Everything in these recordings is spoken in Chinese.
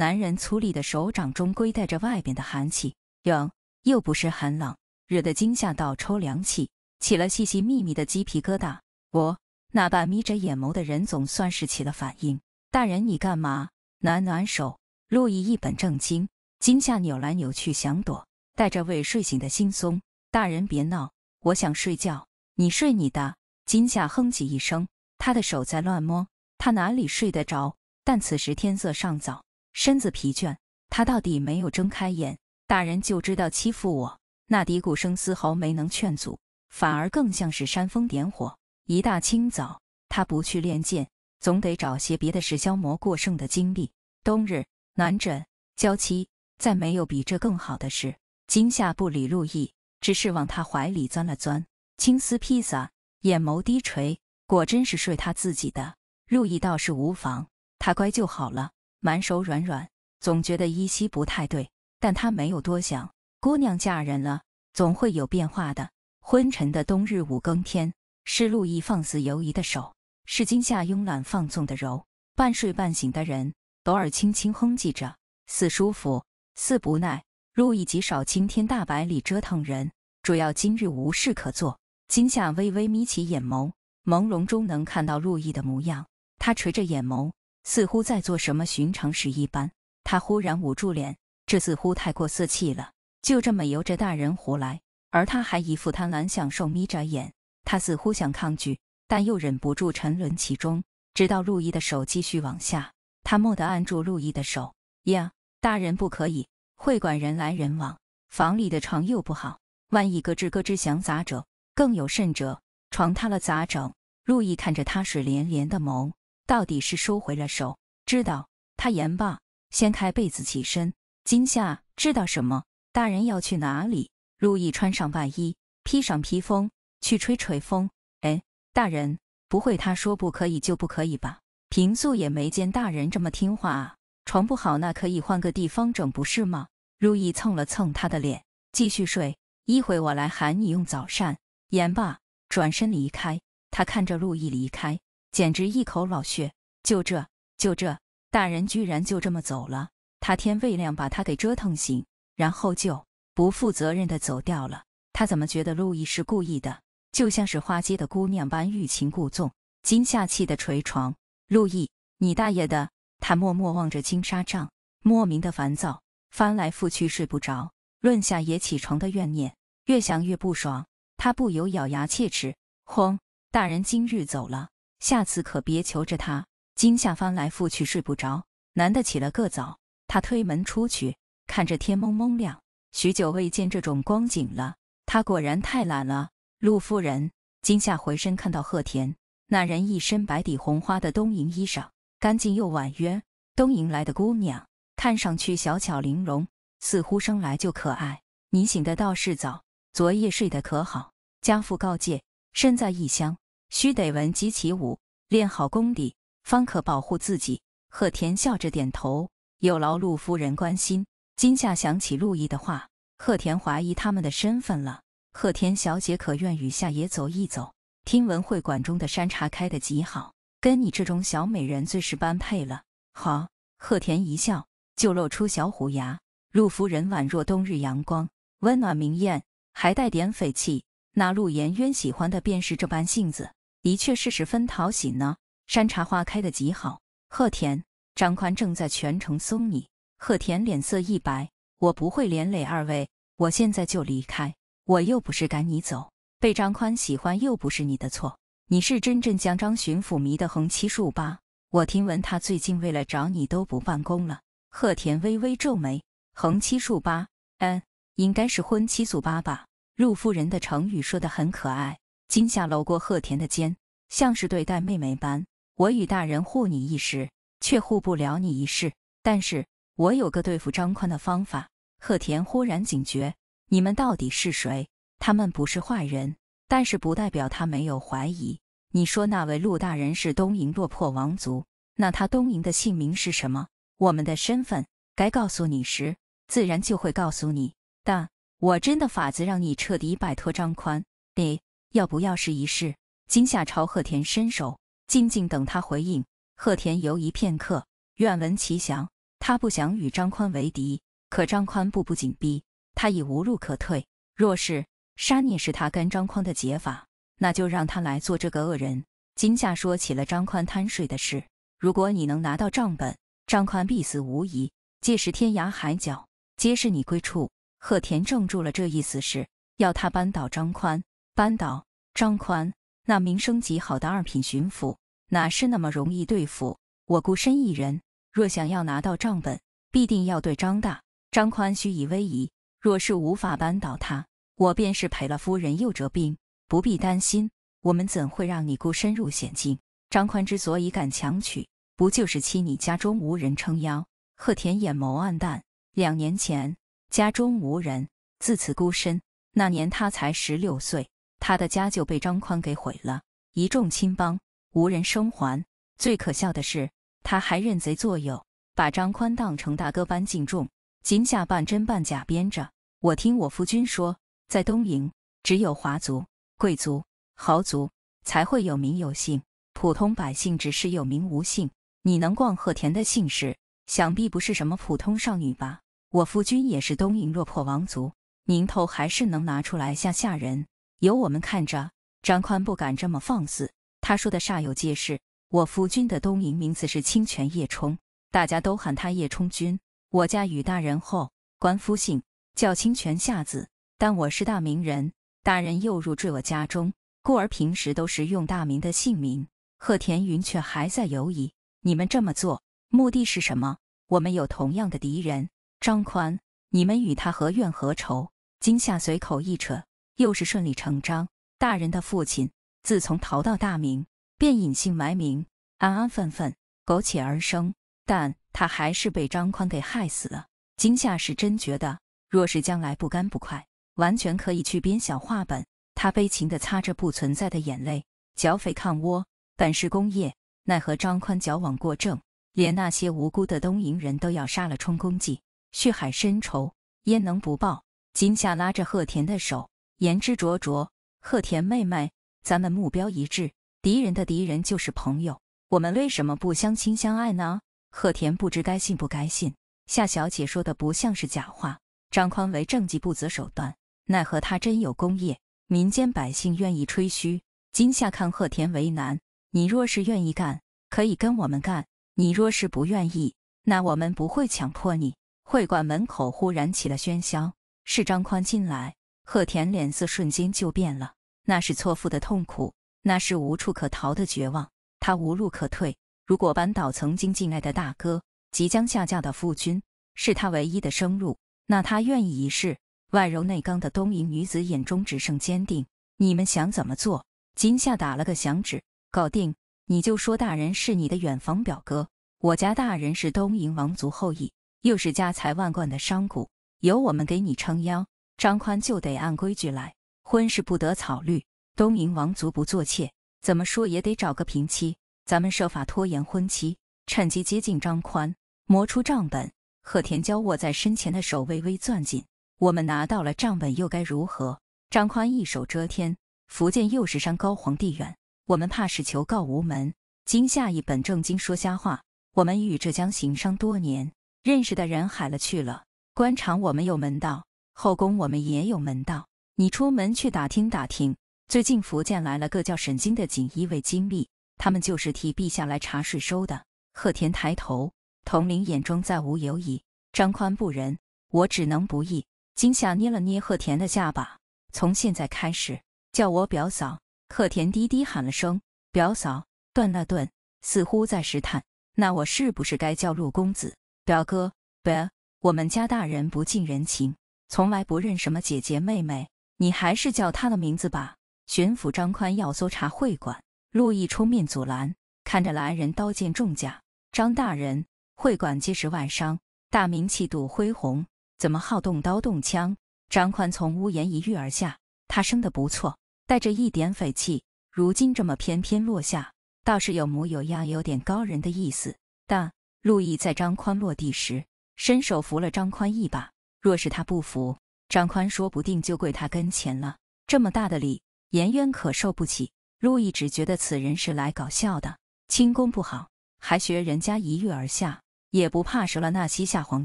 男人粗粝的手掌中，归带着外边的寒气，哟，又不是寒冷，惹得惊吓到抽凉气，起了细细密密的鸡皮疙瘩。我那半眯着眼眸的人总算是起了反应，大人你干嘛？暖暖手。陆毅一本正经，惊吓扭来扭去想躲，带着未睡醒的惺忪。大人别闹，我想睡觉，你睡你的。惊吓哼唧一声，他的手在乱摸，他哪里睡得着？但此时天色尚早。身子疲倦，他到底没有睁开眼。大人就知道欺负我。那嘀咕声丝毫没能劝阻，反而更像是煽风点火。一大清早，他不去练剑，总得找些别的事消磨过剩的精力。冬日南枕娇妻，再没有比这更好的事。惊吓不理陆毅，只是往他怀里钻了钻。青丝披萨，眼眸低垂，果真是睡他自己的。陆毅倒是无妨，他乖就好了。满手软软，总觉得依稀不太对，但他没有多想。姑娘嫁人了，总会有变化的。昏沉的冬日五更天，是陆绎放肆游移的手，是今夏慵懒放纵的柔。半睡半醒的人，偶尔轻轻哼唧着，似舒服，似不耐。陆毅极少青天大白里折腾人，主要今日无事可做。今夏微微眯起眼眸，朦胧中能看到陆毅的模样。他垂着眼眸。似乎在做什么寻常事一般，他忽然捂住脸，这似乎太过色气了，就这么由着大人胡来，而他还一副贪婪享受，眯着眼。他似乎想抗拒，但又忍不住沉沦其中。直到陆毅的手继续往下，他蓦地按住陆毅的手：“呀，大人不可以！会馆人来人往，房里的床又不好，万一咯吱咯吱响咋整？更有甚者，床塌了咋整？”陆毅看着他水涟涟的眸。到底是收回了手，知道他言罢，掀开被子起身。今夏知道什么？大人要去哪里？陆毅穿上外衣，披上披风，去吹吹风。哎，大人不会，他说不可以就不可以吧？平素也没见大人这么听话啊。床不好，那可以换个地方整，不是吗？陆毅蹭了蹭他的脸，继续睡。一会我来喊你用早膳。言罢，转身离开。他看着陆毅离开。简直一口老血！就这，就这，大人居然就这么走了。他天未亮把他给折腾醒，然后就不负责任的走掉了。他怎么觉得路易是故意的？就像是花街的姑娘般欲擒故纵。惊吓气的捶床，路易，你大爷的！他默默望着金沙帐，莫名的烦躁，翻来覆去睡不着，论下也起床的怨念，越想越不爽，他不由咬牙切齿。轰！大人今日走了。下次可别求着他，今夏翻来覆去睡不着。男的起了个早，他推门出去，看着天蒙蒙亮，许久未见这种光景了。他果然太懒了。陆夫人，惊夏回身看到贺田，那人一身白底红花的东瀛衣裳，干净又婉约。东瀛来的姑娘，看上去小巧玲珑，似乎生来就可爱。你醒的倒是早，昨夜睡得可好？家父告诫，身在异乡。须得文击起武，练好功底，方可保护自己。贺田笑着点头，有劳陆夫人关心。今夏想起陆毅的话，贺田怀疑他们的身份了。贺田小姐可愿与夏野走一走？听闻会馆中的山茶开得极好，跟你这种小美人最是般配了。好，贺田一笑，就露出小虎牙。陆夫人宛若冬日阳光，温暖明艳，还带点匪气。那陆颜渊喜欢的便是这般性子。的确是十分讨喜呢。山茶花开的极好。贺田，张宽正在全城搜你。贺田脸色一白，我不会连累二位，我现在就离开。我又不是赶你走，被张宽喜欢又不是你的错。你是真正将张巡抚迷得横七竖八。我听闻他最近为了找你都不办公了。贺田微微皱眉，横七竖八，嗯，应该是荤七素八吧。陆夫人的成语说的很可爱。惊吓搂过贺田的肩，像是对待妹妹般。我与大人护你一时，却护不了你一世。但是我有个对付张宽的方法。贺田忽然警觉：“你们到底是谁？他们不是坏人，但是不代表他没有怀疑。你说那位陆大人是东瀛落魄王族，那他东瀛的姓名是什么？我们的身份该告诉你时，自然就会告诉你。但我真的法子让你彻底摆脱张宽。你。”要不要试一试？金夏朝贺田伸手，静静等他回应。贺田犹疑片刻，愿闻其详。他不想与张宽为敌，可张宽步步紧逼，他已无路可退。若是杀孽是他跟张宽的解法，那就让他来做这个恶人。金夏说起了张宽贪睡的事。如果你能拿到账本，张宽必死无疑。届时天涯海角皆是你归处。贺田怔住了，这意思是要他扳倒张宽。扳倒张宽，那名声极好的二品巡抚，哪是那么容易对付？我孤身一人，若想要拿到账本，必定要对张大、张宽虚以威仪。若是无法扳倒他，我便是赔了夫人又折兵。不必担心，我们怎会让你孤身入险境？张宽之所以敢强取，不就是欺你家中无人撑腰？贺田眼眸黯淡。两年前家中无人，自此孤身。那年他才十六岁。他的家就被张宽给毁了，一众亲帮无人生还。最可笑的是，他还认贼作友，把张宽当成大哥般敬重。今夏半真半假编着，我听我夫君说，在东瀛，只有华族、贵族、豪族才会有名有姓，普通百姓只是有名无姓。你能逛鹤田的姓氏，想必不是什么普通少女吧？我夫君也是东瀛落魄王族，名头还是能拿出来吓吓人。有我们看着，张宽不敢这么放肆。他说的煞有介事。我夫君的东营名字是清泉叶冲，大家都喊他叶冲君。我家与大人后官夫姓叫清泉下子，但我是大名人，大人又入赘我家中，故而平时都是用大名的姓名。贺田云却还在犹疑。你们这么做目的是什么？我们有同样的敌人张宽，你们与他何怨何仇？今夏随口一扯。又是顺理成章。大人的父亲自从逃到大明，便隐姓埋名，安安分分苟且而生。但他还是被张宽给害死了。金夏是真觉得，若是将来不干不快，完全可以去编小话本。他悲情地擦着不存在的眼泪。剿匪抗倭本是功业，奈何张宽矫枉过正，连那些无辜的东瀛人都要杀了充公绩。血海深仇，焉能不报？金夏拉着贺田的手。言之灼灼，贺田妹妹，咱们目标一致，敌人的敌人就是朋友，我们为什么不相亲相爱呢？贺田不知该信不该信，夏小姐说的不像是假话。张宽为政绩不择手段，奈何他真有功业，民间百姓愿意吹嘘。今夏看贺田为难，你若是愿意干，可以跟我们干；你若是不愿意，那我们不会强迫你。会馆门口忽然起了喧嚣，是张宽进来。贺田脸色瞬间就变了，那是错付的痛苦，那是无处可逃的绝望。他无路可退。如果扳倒曾经敬爱的大哥，即将下嫁的夫君，是他唯一的生路，那他愿意一试。外柔内刚的东瀛女子眼中只剩坚定。你们想怎么做？金夏打了个响指，搞定。你就说大人是你的远房表哥，我家大人是东瀛王族后裔，又是家财万贯的商贾，有我们给你撑腰。张宽就得按规矩来，婚事不得草率。东宁王族不做妾，怎么说也得找个平妻。咱们设法拖延婚期，趁机接近张宽，磨出账本。贺田娇握在身前的手微微攥紧。我们拿到了账本又该如何？张宽一手遮天，福建又是山高皇帝远，我们怕是求告无门。今夏一本正经说瞎话，我们与浙江行商多年，认识的人海了去了，官场我们有门道。后宫我们也有门道，你出门去打听打听。最近福建来了个叫沈金的锦衣卫经历，他们就是替陛下来查税收的。贺田抬头，童林眼中再无犹疑。张宽不仁，我只能不义。金夏捏了捏贺田的下巴，从现在开始叫我表嫂。贺田低低喊了声表嫂，顿了顿，似乎在试探，那我是不是该叫陆公子表哥？别，我们家大人不近人情。从来不认什么姐姐妹妹，你还是叫她的名字吧。巡抚张宽要搜查会馆，陆毅出面阻拦，看着来人刀剑重甲，张大人，会馆皆是万商，大明气度恢宏，怎么好动刀动枪？张宽从屋檐一跃而下，他生得不错，带着一点匪气，如今这么翩翩落下，倒是有模有样，有点高人的意思。但陆毅在张宽落地时，伸手扶了张宽一把。若是他不服，张宽说不定就跪他跟前了。这么大的礼，颜渊可受不起。陆绎只觉得此人是来搞笑的，轻功不好，还学人家一跃而下，也不怕折了那西夏黄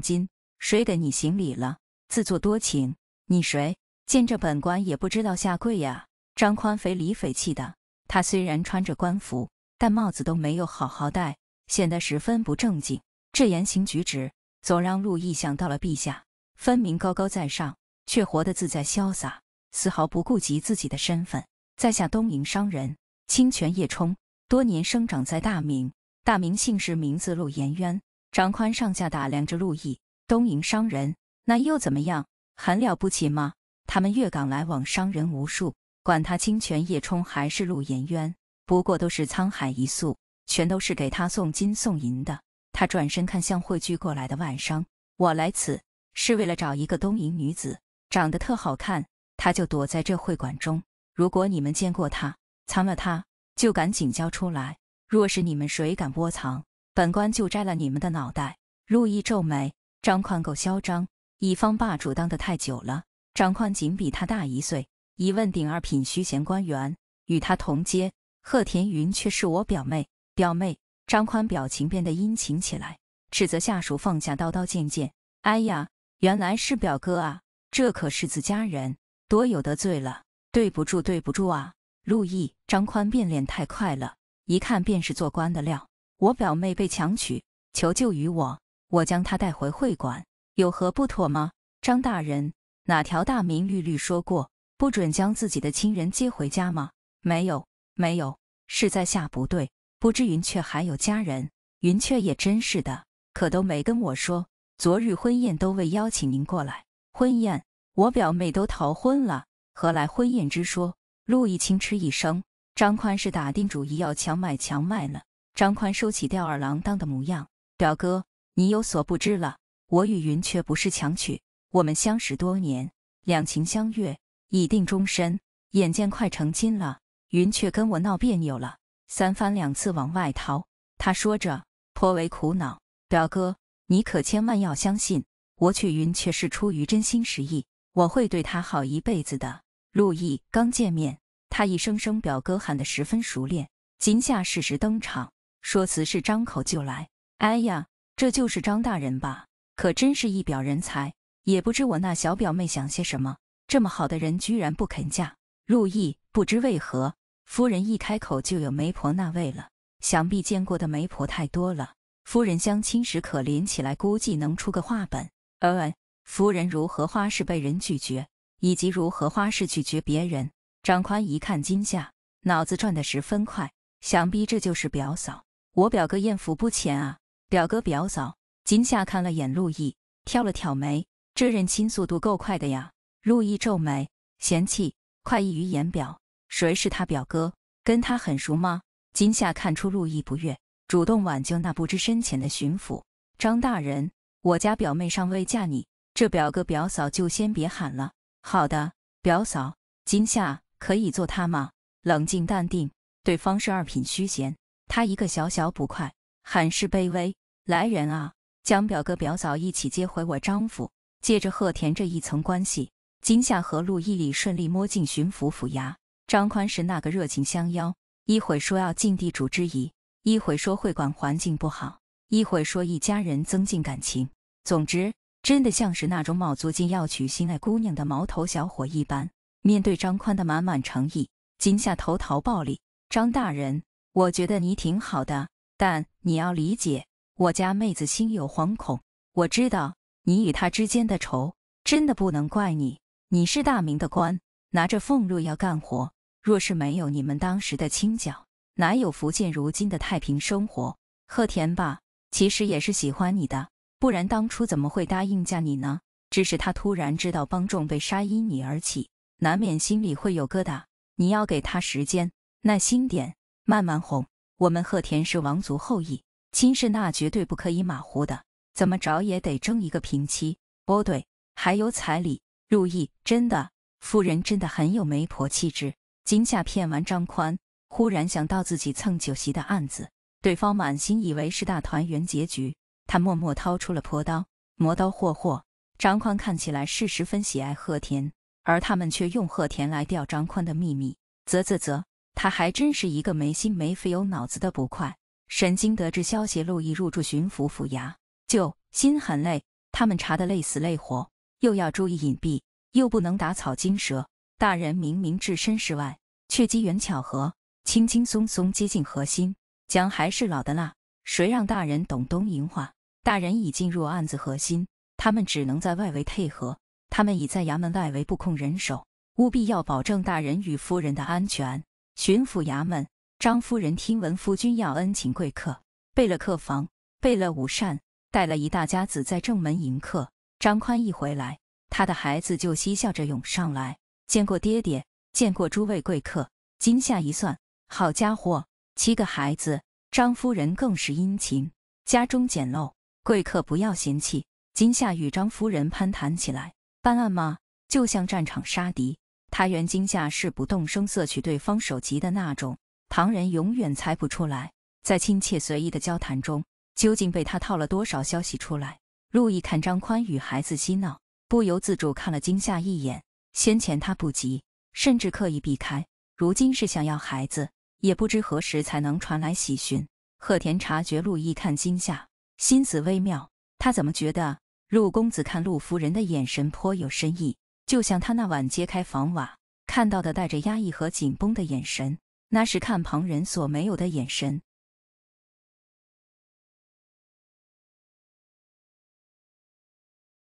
金。谁给你行礼了？自作多情，你谁见着本官也不知道下跪呀？张宽匪礼匪气的，他虽然穿着官服，但帽子都没有好好戴，显得十分不正经。这言行举止总让陆绎想到了陛下。分明高高在上，却活得自在潇洒，丝毫不顾及自己的身份。在下东瀛商人清泉叶冲，多年生长在大明，大明姓氏名字陆延渊。张宽上下打量着陆毅，东瀛商人那又怎么样？很了不起吗？他们粤港来往商人无数，管他清泉叶冲还是陆延渊，不过都是沧海一粟，全都是给他送金送银的。他转身看向汇聚过来的万商，我来此。是为了找一个东瀛女子，长得特好看，她就躲在这会馆中。如果你们见过她，藏了她，就赶紧交出来；若是你们谁敢窝藏，本官就摘了你们的脑袋。陆毅皱眉，张宽够嚣张，一方霸主当得太久了。张宽仅比他大一岁，一问顶二品虚衔官员，与他同阶。贺田云却是我表妹，表妹。张宽表情变得殷勤起来，斥责下属放下刀刀剑剑。哎呀！原来是表哥啊，这可是自家人，多有得罪了，对不住，对不住啊！陆毅，张宽变脸太快了，一看便是做官的料。我表妹被强娶，求救于我，我将她带回会馆，有何不妥吗？张大人，哪条大明律律说过不准将自己的亲人接回家吗？没有，没有，是在下不对，不知云雀还有家人，云雀也真是的，可都没跟我说。昨日婚宴都未邀请您过来。婚宴，我表妹都逃婚了，何来婚宴之说？陆毅轻嗤一声：“张宽是打定主意要强买强卖了。张宽收起吊儿郎当的模样：“表哥，你有所不知了，我与云雀不是强娶，我们相识多年，两情相悦，已定终身，眼见快成亲了，云雀跟我闹别扭了，三番两次往外逃。”他说着颇为苦恼：“表哥。”你可千万要相信，我娶云却是出于真心实意，我会对她好一辈子的。陆毅刚见面，他一声声表哥喊得十分熟练，今夏适时登场，说辞是张口就来。哎呀，这就是张大人吧？可真是一表人才！也不知我那小表妹想些什么，这么好的人居然不肯嫁。陆毅不知为何，夫人一开口就有媒婆那味了，想必见过的媒婆太多了。夫人相亲时可怜起来，估计能出个话本。呃，夫人如何花式被人拒绝，以及如何花式拒绝别人？张宽一看金夏，脑子转得十分快，想必这就是表嫂。我表哥艳福不浅啊！表哥表嫂，金夏看了眼陆毅，挑了挑眉，这认亲速度够快的呀。陆毅皱眉，嫌弃，快意于言表。谁是他表哥？跟他很熟吗？金夏看出陆毅不悦。主动挽救那不知深浅的巡抚张大人，我家表妹尚未嫁你，这表哥表嫂就先别喊了。好的，表嫂，今夏可以做他吗？冷静淡定，对方是二品虚衔，他一个小小捕快，很是卑微。来人啊，将表哥表嫂一起接回我张府。借着贺田这一层关系，今夏和陆毅里顺利摸进巡抚府衙。张宽是那个热情相邀，一会说要尽地主之谊。一会说会馆环境不好，一会说一家人增进感情，总之真的像是那种卯足劲要娶心爱姑娘的毛头小伙一般。面对张宽的满满诚意，金吓头桃报李：“张大人，我觉得你挺好的，但你要理解我家妹子心有惶恐。我知道你与他之间的仇，真的不能怪你。你是大明的官，拿着俸禄要干活，若是没有你们当时的清剿。哪有福建如今的太平生活？贺田吧，其实也是喜欢你的，不然当初怎么会答应嫁你呢？只是他突然知道帮众被杀因你而起，难免心里会有疙瘩。你要给他时间，耐心点，慢慢哄。我们贺田是王族后裔，亲事那绝对不可以马虎的，怎么着也得争一个平妻。哦对，还有彩礼。如意，真的，夫人真的很有媒婆气质。今夏骗完张宽。忽然想到自己蹭酒席的案子，对方满心以为是大团圆结局。他默默掏出了破刀，磨刀霍霍。张宽看起来是十分喜爱贺田，而他们却用贺田来钓张宽的秘密。啧啧啧，他还真是一个没心没肺、有脑子的捕快。沈京得知消息，陆毅入住巡抚府衙，就心很累。他们查的累死累活，又要注意隐蔽，又不能打草惊蛇。大人明明置身事外，却机缘巧合。轻轻松松接近核心，姜还是老的辣。谁让大人懂东瀛话？大人已进入案子核心，他们只能在外围配合。他们已在衙门外围布控人手，务必要保证大人与夫人的安全。巡抚衙门，张夫人听闻夫君要恩请贵客，备了客房，备了午膳，带了一大家子在正门迎客。张宽一回来，他的孩子就嬉笑着涌上来，见过爹爹，见过诸位贵客。今吓一算。好家伙，七个孩子，张夫人更是殷勤。家中简陋，贵客不要嫌弃。今夏与张夫人攀谈起来，办案吗？就像战场杀敌。他原今夏是不动声色取对方首级的那种，旁人永远猜不出来。在亲切随意的交谈中，究竟被他套了多少消息出来？陆毅看张宽与孩子嬉闹，不由自主看了今夏一眼。先前他不急，甚至刻意避开，如今是想要孩子。也不知何时才能传来喜讯。贺田察觉陆毅看惊夏心思微妙，他怎么觉得陆公子看陆夫人的眼神颇有深意？就像他那晚揭开房瓦看到的，带着压抑和紧绷的眼神，那是看旁人所没有的眼神。